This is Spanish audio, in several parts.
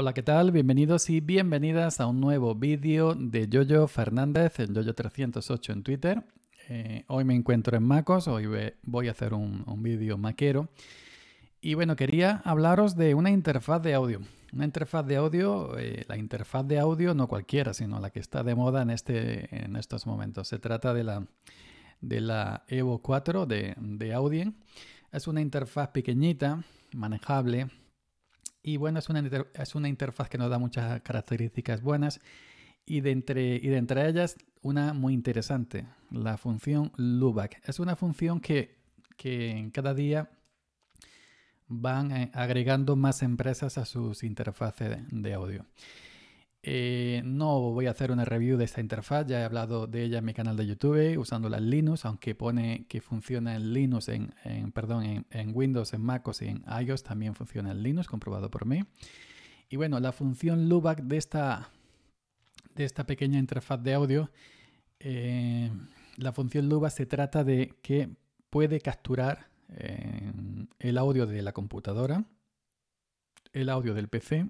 Hola, ¿qué tal? Bienvenidos y bienvenidas a un nuevo vídeo de Yoyo Fernández, en Yoyo308 en Twitter. Eh, hoy me encuentro en Macos, hoy voy a hacer un, vídeo maquero. Y bueno, quería hablaros de una interfaz de audio. Una interfaz de audio, eh, la interfaz de audio no cualquiera, sino la que está de moda en, este, en estos momentos. Se trata de la, de la Evo 4 de, de Audien. Es una interfaz pequeñita, manejable, y bueno, es una, interfaz que nos da muchas características buenas. Y de, entre, ellas, una muy interesante, la función LUBAC. Es una función que, que cada día van eh, agregando más empresas a sus interfaces de audio. Eh, no voy a hacer una review de esta interfaz, ya he hablado de ella en mi canal de YouTube usándola en Linux, aunque pone que funciona en Linux, en, perdón, en, Windows, en MacOS y en iOS también funciona en Linux, comprobado por mí. Y bueno, la función LUBAC de esta, de esta pequeña interfaz de audio, eh, la función LUBAC se trata de que puede capturar eh, el audio de la computadora, el audio del PC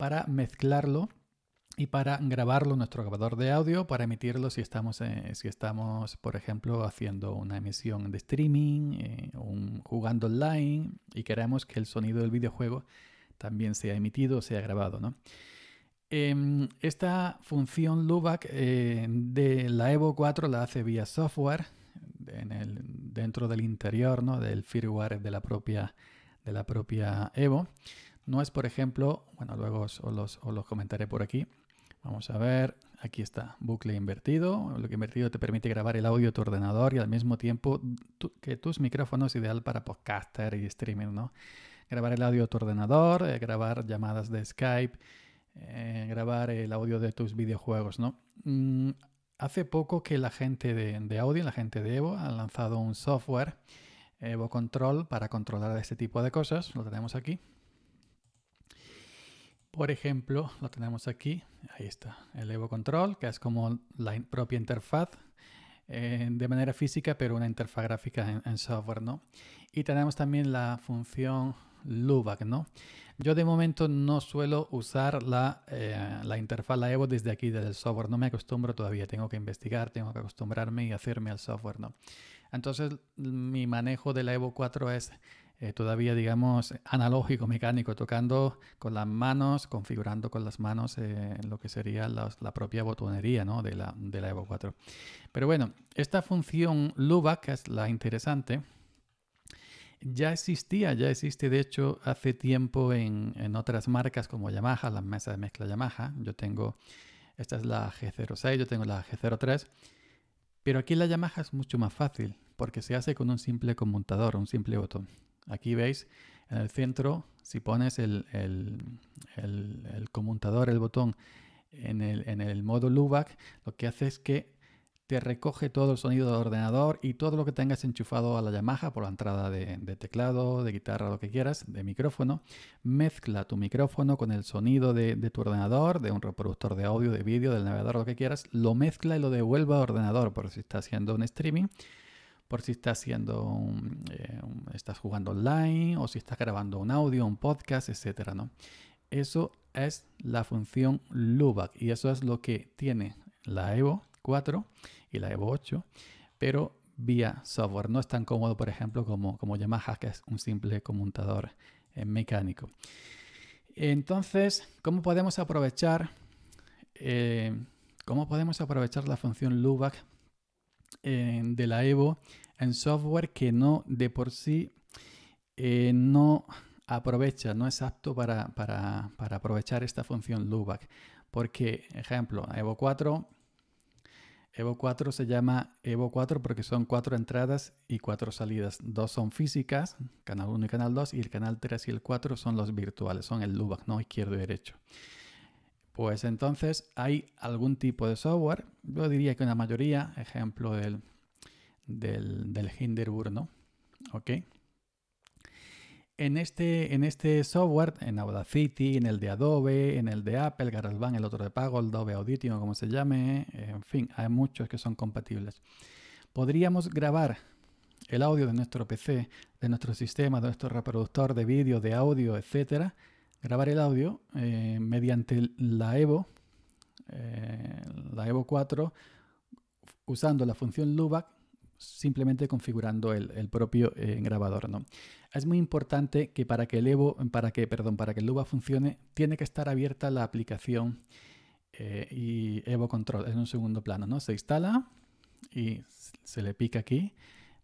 para mezclarlo y para grabarlo en nuestro grabador de audio, para emitirlo si estamos, eh, si estamos por ejemplo, haciendo una emisión de streaming, eh, jugando online y queremos que el sonido del videojuego también sea emitido o sea grabado. Em, esta función LUBAC eh, de la Evo 4 la hace vía software dentro del interior del firmware de la propia, de la propia Evo no es, por ejemplo, bueno, luego os, los, comentaré por aquí. Vamos a ver, aquí está, bucle invertido. Lo que invertido te permite grabar el audio de tu ordenador y al mismo tiempo que tus micrófonos, ideal para podcaster y streaming, ¿no? Grabar el audio de tu ordenador, eh, grabar llamadas de Skype, eh, grabar el audio de tus videojuegos, ¿no? Mm, hace poco que la gente de, de, audio, la gente de Evo, ha lanzado un software, Evo Control, para controlar este tipo de cosas. Lo tenemos aquí. Por ejemplo, lo tenemos aquí, ahí está, el Evo Control, que es como la propia interfaz eh, de manera física, pero una interfaz gráfica en, software, ¿no? Y tenemos también la función LUBAC, ¿no? Yo de momento no suelo usar eh, la, interfaz, la Evo, desde aquí, desde el software, no me acostumbro todavía, tengo que investigar, tengo que acostumbrarme y hacerme al software, ¿no? Entonces, mi manejo de la Evo 4 es eh, todavía, digamos, analógico, mecánico, tocando con las manos, configurando con las manos eh, lo que sería la, propia botonería de, la, Evo 4. Pero bueno, esta función luva que es la interesante, ya existía, ya existe de hecho hace tiempo en, otras marcas como Yamaha, la mesa de mezcla Yamaha. Yo tengo, esta es la G06, yo tengo la G03. Pero aquí la Yamaha es mucho más fácil porque se hace con un simple conmutador, un simple botón. Aquí veis en el centro, si pones el, el, el, conmutador, el botón en el, modo LUVAC, lo que hace es que te recoge todo el sonido del ordenador y todo lo que tengas enchufado a la Yamaha por la entrada de, teclado, de guitarra, lo que quieras, de micrófono. Mezcla tu micrófono con el sonido de, tu ordenador, de un reproductor de audio, de vídeo, del navegador, lo que quieras. Lo mezcla y lo devuelve al ordenador por si está haciendo un streaming por si estás, haciendo eh, estás jugando online o si estás grabando un audio, un podcast, etcétera ¿no? Eso es la función LUBAC y eso es lo que tiene la Evo 4 y la Evo 8, pero vía software. No es tan cómodo, por ejemplo, como, como Yamaha, que es un simple conmutador eh, mecánico. Entonces, ¿cómo podemos aprovechar, eh, ¿cómo podemos aprovechar la función LUBAC de la Evo en software que no de por sí eh, no aprovecha, no es apto para, aprovechar esta función loopback. Porque, ejemplo, Evo 4, Evo 4 se llama Evo 4 porque son cuatro entradas y cuatro salidas. Dos son físicas, canal 1 y canal 2, y el canal 3 y el 4 son los virtuales, son el loopback, no izquierdo y derecho. Pues entonces hay algún tipo de software, yo diría que una mayoría, ejemplo del del, del ¿no? ¿Ok? En este, en este software, en Audacity, en el de Adobe, en el de Apple, Garalban, el otro de pago, el Adobe Audition, como se llame, en fin, hay muchos que son compatibles. Podríamos grabar el audio de nuestro PC, de nuestro sistema, de nuestro reproductor de vídeo, de audio, etcétera, grabar el audio eh, mediante la Evo, eh, la Evo 4, usando la función LUBAC, simplemente configurando el, propio eh, grabador. ¿no? Es muy importante que para que el Evo, para que, perdón, para que el Luba funcione, tiene que estar abierta la aplicación eh, y Evo Control en un segundo plano. ¿no? Se instala y se le pica aquí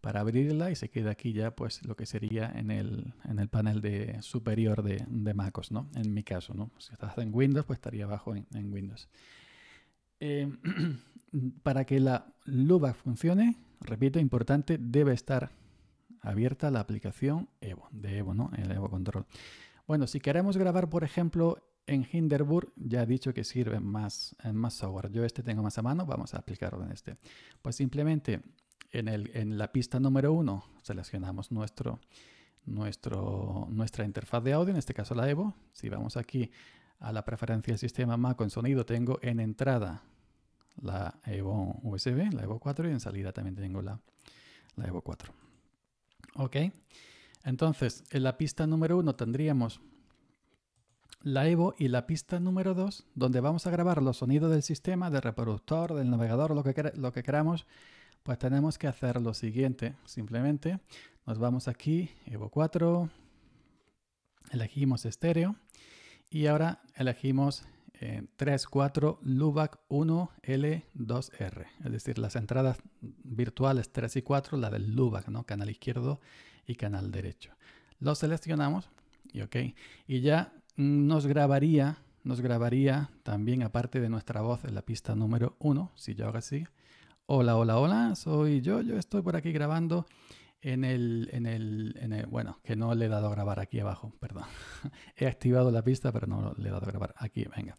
para abrirla y se queda aquí ya pues lo que sería en el, panel de superior de, MacOS, ¿no? En mi caso, ¿no? Si estás en Windows, pues estaría abajo en, Windows. Eh, para que la luba funcione, repito, importante, debe estar abierta la aplicación Evo, de Evo, ¿no? El Evo Control. Bueno, si queremos grabar, por ejemplo, en Hinderburg, ya he dicho que sirve más, eh, más software. Yo este tengo más a mano, vamos a aplicarlo en este. Pues simplemente en, el, en la pista número 1 seleccionamos nuestro, nuestro, nuestra interfaz de audio, en este caso la Evo. Si vamos aquí a la preferencia del sistema Mac con sonido, tengo en entrada la Evo USB, la Evo 4 y en salida también tengo la, Evo 4. Ok, entonces en la pista número 1 tendríamos la Evo y la pista número 2 donde vamos a grabar los sonidos del sistema, del reproductor, del navegador, lo que, lo que queramos, pues tenemos que hacer lo siguiente. Simplemente nos vamos aquí, Evo 4, elegimos estéreo y ahora elegimos eh, 4, LUVAC 1L2R, es decir, las entradas virtuales 3 y 4, la del LUVAC, ¿no? canal izquierdo y canal derecho. Lo seleccionamos y, ok y ya nos grabaría, nos grabaría también aparte de nuestra voz en la pista número 1, si yo hago así. Hola, hola, hola, soy yo, yo estoy por aquí grabando en el, en el, bueno, que no le he dado a grabar aquí abajo, perdón. he activado la pista, pero no le he dado a grabar aquí, venga.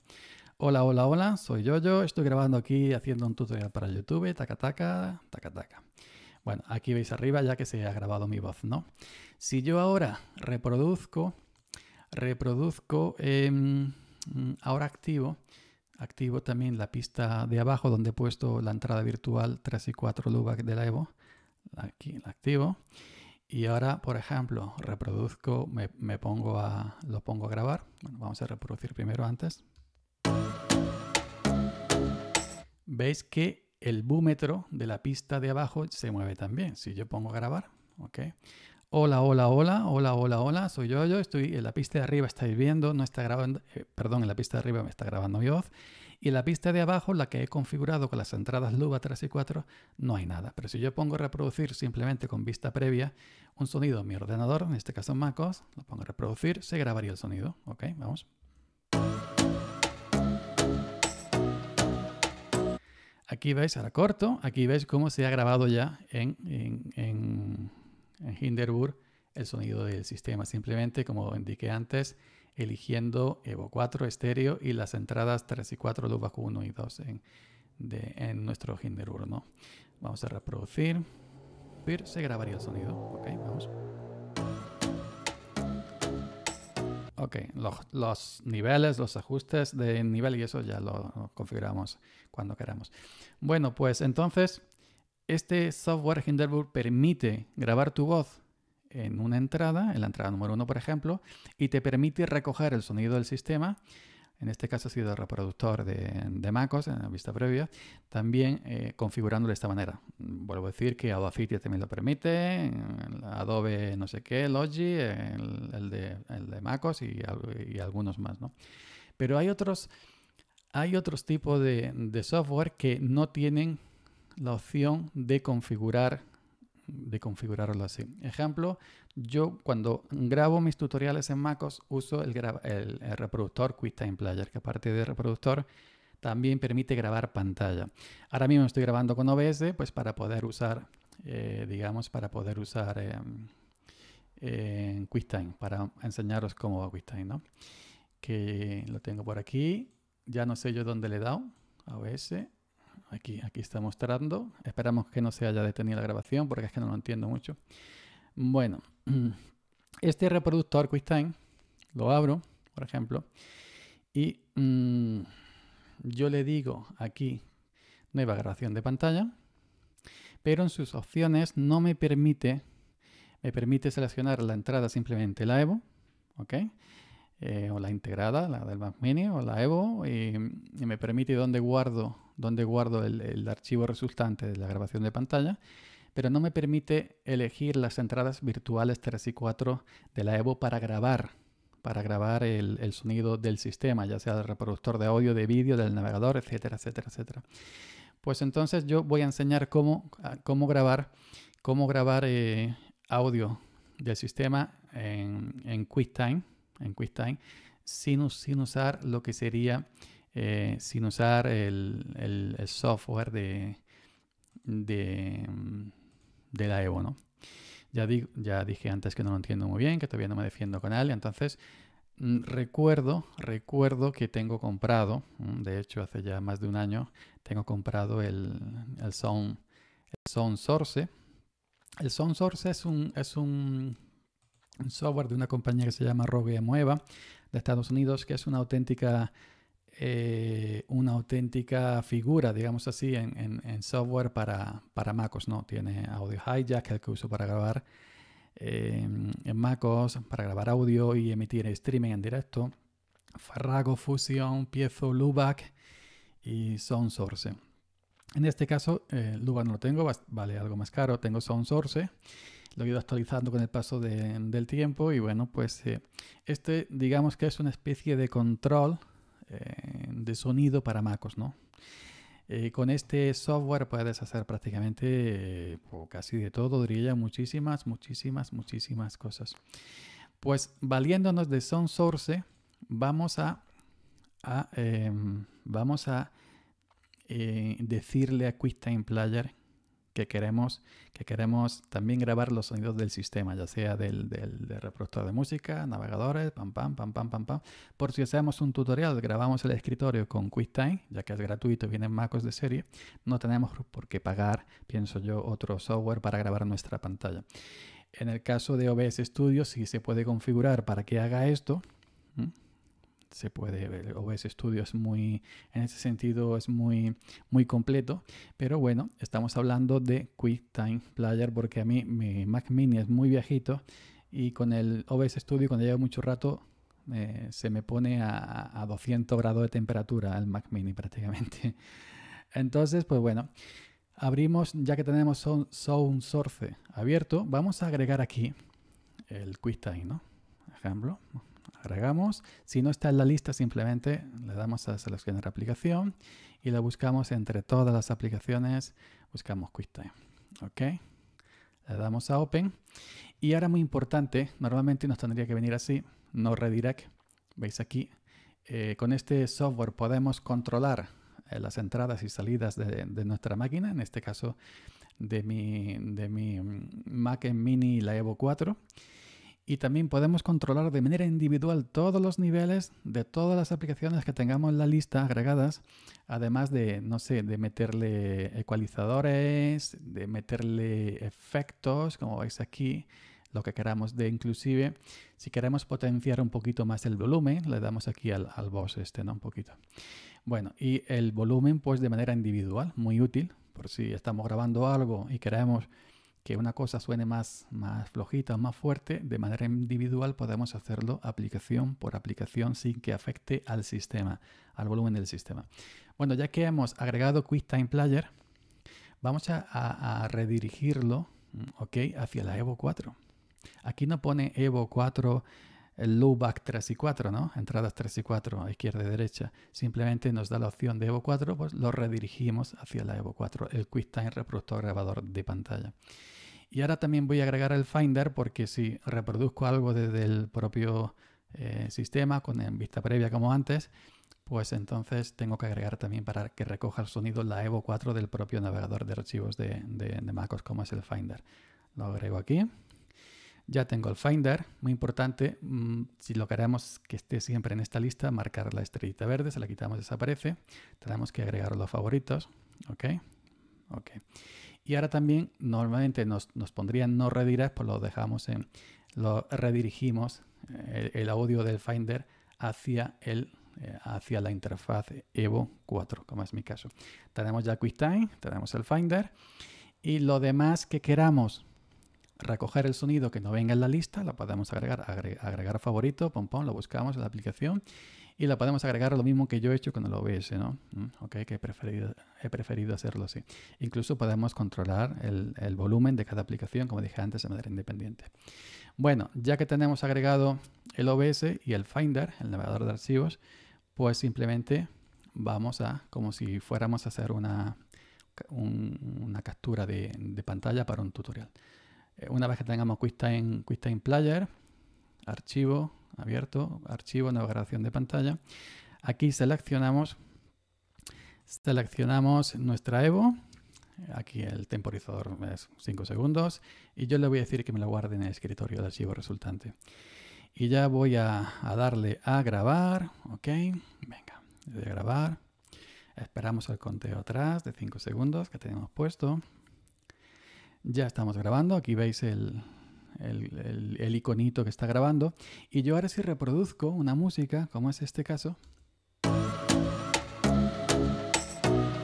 Hola, hola, hola, soy yo yo estoy grabando aquí haciendo un tutorial para YouTube, taca, taca, taca, taca. Bueno, aquí veis arriba ya que se ha grabado mi voz, ¿no? Si yo ahora reproduzco, reproduzco, em, mm, ahora activo, activo también la pista de abajo donde he puesto la entrada virtual 3 y 4 LUBAC de la Evo, aquí la activo. Y ahora, por ejemplo, reproduzco, me, pongo a, lo pongo a grabar. Bueno, vamos a reproducir primero antes. Veis que el búmetro de la pista de abajo se mueve también. Si yo pongo a grabar, ¿ok? Hola, hola, hola, hola, hola, hola, soy yo, yo estoy en la pista de arriba, estáis viendo, no está grabando, eh, perdón, en la pista de arriba me está grabando mi voz. Y la pista de abajo, la que he configurado con las entradas luba 3 y 4, no hay nada. Pero si yo pongo reproducir simplemente con vista previa un sonido en mi ordenador, en este caso en MacOS, lo pongo a reproducir, se grabaría el sonido. Ok, vamos. Aquí veis, ahora corto, aquí veis cómo se ha grabado ya en, en, en Hinderburg el sonido del sistema. Simplemente, como indiqué antes, eligiendo Evo 4 estéreo y las entradas 3 y 4 luz bajo 1 y 2 en, nuestro Hinder Vamos a reproducir. Se grabaría el sonido. Ok, vamos. Ok, los, niveles, los ajustes de nivel y eso ya lo, configuramos cuando queramos. Bueno, pues entonces este software Hinderburg permite grabar tu voz en una entrada, en la entrada número uno, por ejemplo, y te permite recoger el sonido del sistema. En este caso ha sido el reproductor de, MacOS en la vista previa, también eh, configurándolo de esta manera. Vuelvo a decir que Audacity también lo permite, Adobe no sé qué, Logi, el, el, de, el MacOS y, algunos más. ¿no? Pero hay otros, hay otros tipos de software que no tienen la opción de configurar de configurarlo así. Ejemplo, yo cuando grabo mis tutoriales en MacOS uso el, el, el reproductor QuickTime Player, que aparte de reproductor también permite grabar pantalla. Ahora mismo estoy grabando con OBS, pues para poder usar, eh, digamos, para poder usar eh, eh, QuickTime, para enseñaros cómo va QuickTime, ¿no? Que lo tengo por aquí, ya no sé yo dónde le he dado, OBS, aquí, aquí está mostrando. Esperamos que no se haya detenido la grabación porque es que no lo entiendo mucho. Bueno, este reproductor QuickTime lo abro, por ejemplo, y mm, yo le digo aquí nueva grabación de pantalla, pero en sus opciones no me permite, me permite seleccionar la entrada simplemente la EVO, ¿ok? Eh, o la integrada, la del Mac Mini o la Evo, y, me permite dónde guardo, guardo el, archivo resultante de la grabación de pantalla, pero no me permite elegir las entradas virtuales 3 y 4 de la Evo para grabar para grabar el, sonido del sistema, ya sea del reproductor de audio, de vídeo, del navegador, etcétera, etcétera, etcétera. Pues entonces yo voy a enseñar cómo, ah, grabar, cómo grabar eh, audio del sistema en QuickTime en QuickTime sin, usar lo que sería, eh, sin usar el, software de, de, la Evo, ¿no? Ya, dije antes que no lo entiendo muy bien, que todavía no me defiendo con él, entonces mm, recuerdo, recuerdo que tengo comprado, mm, de hecho hace ya más de un año, tengo comprado el, el el Sound Source. El Sound Source es un, es un software de una compañía que se llama Rogue Mueva de Estados Unidos, que es una auténtica, eh, una auténtica figura, digamos así, en, en, software para, para MacOS. ¿no? Tiene Audio Hijack, que el que uso para grabar em, en MacOS, para grabar audio y emitir streaming en directo. Farrago, Fusion, Piezo, Lubac y source En este caso, eh, Lubac no lo tengo, vale algo más caro, tengo sound Source lo he ido actualizando con el paso del tiempo y bueno, pues eh, este digamos que es una especie de control eh, de sonido para MacOS, ¿no? Eh, con este software puedes hacer prácticamente casi de todo, diría muchísimas, muchísimas, muchísimas cosas. Pues valiéndonos de Source vamos a, em, vamos a decirle a QuickTime Player que queremos, que queremos también grabar los sonidos del sistema, ya sea del, del, reproductor de música, navegadores, pam, pam, pam, pam, pam, pam. Por si hacemos un tutorial, grabamos el escritorio con QuickTime, ya que es gratuito, vienen MacOS de serie, no tenemos por qué pagar, pienso yo, otro software para grabar nuestra pantalla. En el caso de OBS Studio, si se puede configurar para que haga esto, se puede ver. OBS Studio es muy, en ese sentido, es muy, muy completo. Pero bueno, estamos hablando de QuickTime Player porque a mí mi Mac Mini es muy viejito y con el OBS Studio, cuando llevo mucho rato, eh, se me pone a, 200 grados de temperatura el Mac Mini prácticamente. Entonces, pues bueno, abrimos, ya que tenemos Sound Source abierto, vamos a agregar aquí el QuickTime, ¿no? Ejemplo, si no está en la lista, simplemente le damos a seleccionar aplicación y la buscamos entre todas las aplicaciones. Buscamos QuickTime. ¿Ok? Le damos a Open. Y ahora muy importante, normalmente nos tendría que venir así, no redirect. ¿Veis aquí? Eh, con este software podemos controlar eh, las entradas y salidas de, nuestra máquina, en este caso de mi, de mi mm, Mac en Mini la Evo 4 y también podemos controlar de manera individual todos los niveles de todas las aplicaciones que tengamos en la lista agregadas, además de, no sé, de meterle ecualizadores, de meterle efectos, como veis aquí, lo que queramos de inclusive. Si queremos potenciar un poquito más el volumen, le damos aquí al, boss este, ¿no? Un poquito. Bueno, y el volumen pues de manera individual, muy útil, por si estamos grabando algo y queremos que una cosa suene más, más flojita, más fuerte, de manera individual podemos hacerlo aplicación por aplicación sin que afecte al sistema, al volumen del sistema. Bueno, ya que hemos agregado QuickTime Player, vamos a, redirigirlo hacia la Evo 4. Aquí no pone Evo 4 el loopback 3 y 4, ¿no? Entradas 3 y 4, izquierda y derecha. Simplemente nos da la opción de Evo 4, pues lo redirigimos hacia la Evo 4, el QuickTime reproductor grabador de pantalla. Y ahora también voy a agregar el Finder porque si reproduzco algo desde el propio eh, sistema con en vista previa como antes, pues entonces tengo que agregar también para que recoja el sonido la Evo 4 del propio navegador de archivos de, de, MacOS como es el Finder. Lo agrego aquí. Ya tengo el Finder, muy importante, mm, si lo queremos que esté siempre en esta lista, marcar la estrellita verde, se la quitamos, desaparece. Tenemos que agregar los favoritos, ¿ok? Ok. Y ahora también normalmente nos, pondrían no redirect, pues lo dejamos en, lo redirigimos eh, el, audio del Finder hacia el eh, hacia la interfaz Evo 4, como es mi caso. Tenemos ya QuickTime, tenemos el Finder y lo demás que queramos recoger el sonido que no venga en la lista, lo podemos agregar, agregar, favorito, pom, pom, lo buscamos en la aplicación y la podemos agregar lo mismo que yo he hecho con el OBS, ¿no? Mm, ok, que he preferido, he preferido hacerlo así. Incluso podemos controlar el, volumen de cada aplicación, como dije antes, de manera independiente. Bueno, ya que tenemos agregado el OBS y el Finder, el navegador de archivos, pues simplemente vamos a, como si fuéramos a hacer una, una captura de, pantalla para un tutorial. Eh, una vez que tengamos QuickTime, QuickTime Player, archivo, abierto, archivo, navegación de pantalla. Aquí seleccionamos, seleccionamos nuestra Evo. Aquí el temporizador es 5 segundos y yo le voy a decir que me lo guarde en el escritorio de archivo resultante. Y ya voy a, a darle a grabar, ok, venga, de grabar. Esperamos el conteo atrás de 5 segundos que tenemos puesto. Ya estamos grabando, aquí veis el, el, iconito que está grabando. Y yo ahora sí reproduzco una música, como es este caso.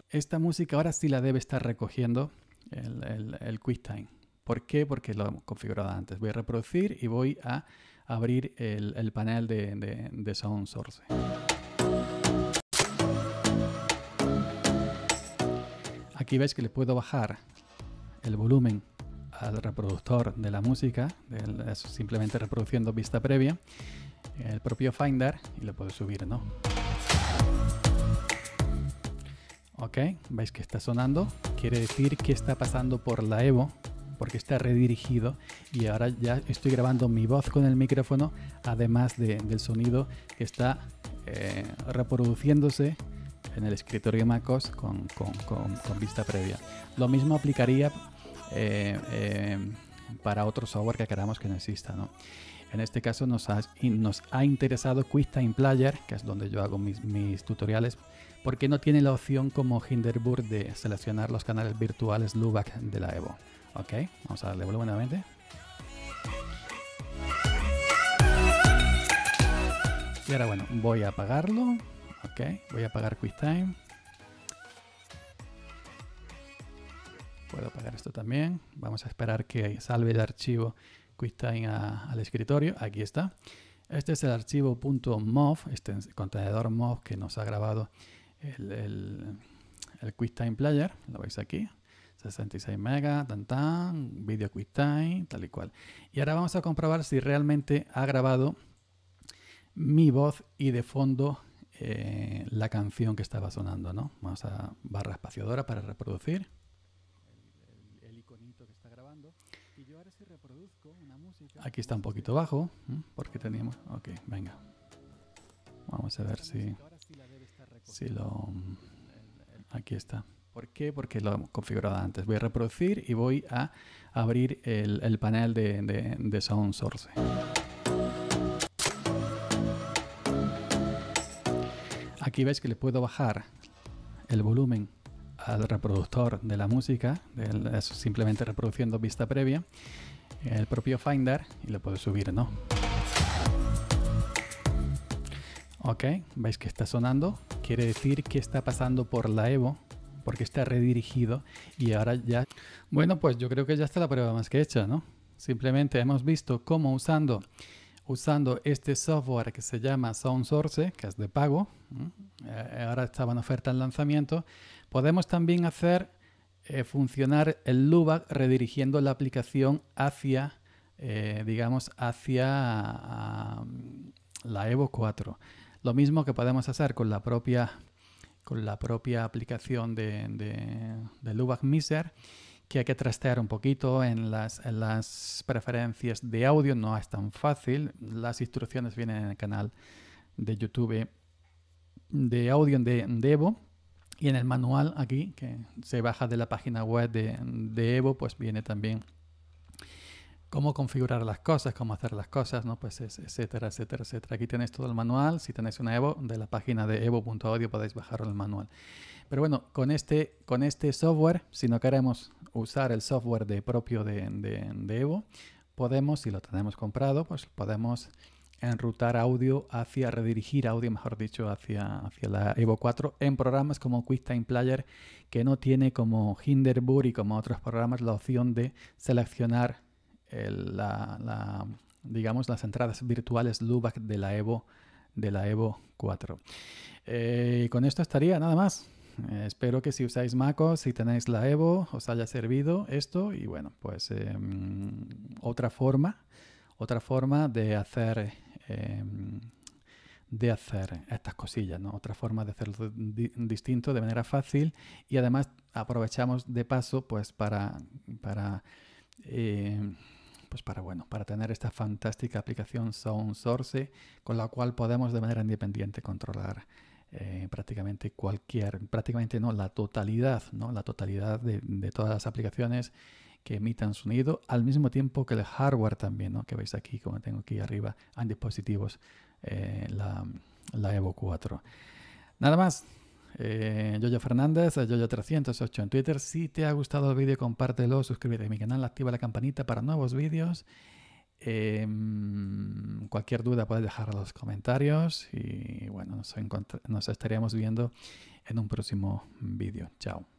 Esta música ahora sí la debe estar recogiendo el, QuickTime. ¿Por qué? Porque lo hemos configurado antes. Voy a reproducir y voy a abrir el, panel de, de, Sound Source. Aquí veis que le puedo bajar el volumen al reproductor de la música, simplemente reproduciendo vista previa, el propio Finder y lo puedo subir, ¿no? Ok, veis que está sonando, quiere decir que está pasando por la Evo, porque está redirigido y ahora ya estoy grabando mi voz con el micrófono, además del sonido que está eh, reproduciéndose en el escritorio MacOS con, con vista previa. Lo mismo aplicaría eh, eh, para otro software que queramos que no exista, ¿no? En este caso nos ha, nos ha interesado QuickTime Player, que es donde yo hago mis, mis, tutoriales, porque no tiene la opción como Hinderburg de seleccionar los canales virtuales LUBAC de la Evo. Ok, vamos a darle volumen nuevamente. Y ahora bueno, voy a apagarlo. Ok, voy a apagar QuickTime. esto también. Vamos a esperar que salve el archivo QuickTime al escritorio. Aquí está. Este es el archivo .mov, este contenedor .mov que nos ha grabado el, el, el QuickTime Player. Lo veis aquí. 66 megas, tan tan, video QuickTime, tal y cual. Y ahora vamos a comprobar si realmente ha grabado mi voz y de fondo eh, la canción que estaba sonando, Vamos a barra espaciadora para reproducir. Aquí está un poquito bajo, porque teníamos... Ok, venga. Vamos a ver si, si lo... Mm, aquí está. ¿Por qué? Porque lo hemos configurado antes. Voy a reproducir y voy a abrir el, panel de, de, de, Sound Source. Aquí veis que le puedo bajar el volumen al reproductor de la música, simplemente reproduciendo vista previa, el propio Finder y lo puedo subir, ¿no? Ok, veis que está sonando, quiere decir que está pasando por la Evo, porque está redirigido y ahora ya... Bueno, pues yo creo que ya está la prueba más que hecha, ¿no? Simplemente hemos visto cómo usando usando este software que se llama SoundSource, que es de pago. Eh, ahora estaba en oferta al lanzamiento. Podemos también hacer eh, funcionar el LUBAC redirigiendo la aplicación hacia, eh, digamos, hacia la Evo 4. Lo mismo que podemos hacer con la propia, con la propia aplicación de, de, LUBAC Miser que hay que trastear un poquito en las, preferencias de audio, no es tan fácil. Las instrucciones vienen en el canal de YouTube de audio de Evo y en el manual aquí, que se baja de la página web de, Evo, pues viene también cómo configurar las cosas, cómo hacer las cosas, ¿no? Pues etcétera, etcétera, etcétera. Aquí tenéis todo el manual. Si tenéis una Evo, de la página de evo.audio podéis bajar el manual. Pero bueno, con este, con este software, si no queremos usar el software de propio de Evo, podemos, si lo tenemos comprado, pues podemos enrutar audio hacia, redirigir audio, mejor dicho, hacia, la Evo 4 en programas como QuickTime Player, que no tiene como Hinderburg y como otros programas la opción de seleccionar la, digamos, las entradas virtuales LUBAC de la Evo, de la Evo 4. Eh, con esto estaría, nada más. Eh, espero que si usáis MacOS, si tenéis la Evo, os haya servido esto y bueno, pues em, otra forma, otra forma de hacer Em, de hacer estas cosillas, ¿no? Otra forma de hacerlo distinto, de manera fácil y además aprovechamos de paso pues para, para em, pues para bueno, para tener esta fantástica aplicación Source con la cual podemos de manera independiente controlar eh, prácticamente cualquier, prácticamente no, la totalidad, ¿no? La totalidad de, de todas las aplicaciones que emitan sonido al mismo tiempo que el hardware también, ¿no? que veis aquí, como tengo aquí arriba, en dispositivos eh, la, Evo 4. Nada más. Eh, Fernández, Yoyo308 en Twitter. Si te ha gustado el vídeo, compártelo, suscríbete a mi canal, activa la campanita para nuevos vídeos. Em, cualquier duda puedes dejar en los comentarios y bueno, nos, nos estaríamos viendo en un próximo vídeo. Chao.